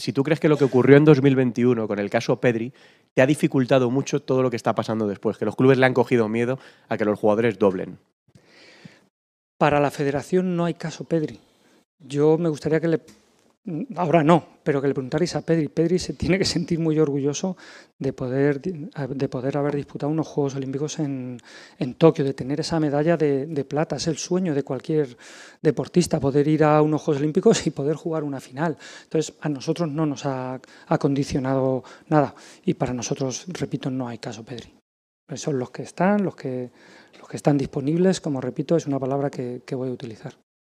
si tú crees que lo que ocurrió en 2021 con el caso Pedri te ha dificultado mucho todo lo que está pasando después, que los clubes le han cogido miedo a que los jugadores doblen. Para la federación no hay caso Pedri. Yo me gustaría que le ahora no, pero que le preguntaréis a Pedri. Pedri se tiene que sentir muy orgulloso de poder, de poder haber disputado unos Juegos Olímpicos en, en Tokio, de tener esa medalla de, plata. Es el sueño de cualquier deportista, poder ir a unos Juegos Olímpicos y poder jugar una final. Entonces, a nosotros no nos ha, condicionado nada. Y para nosotros, repito, no hay caso, Pedri. son los que están, los que, los que están disponibles. Como repito, es una palabra que voy a utilizar.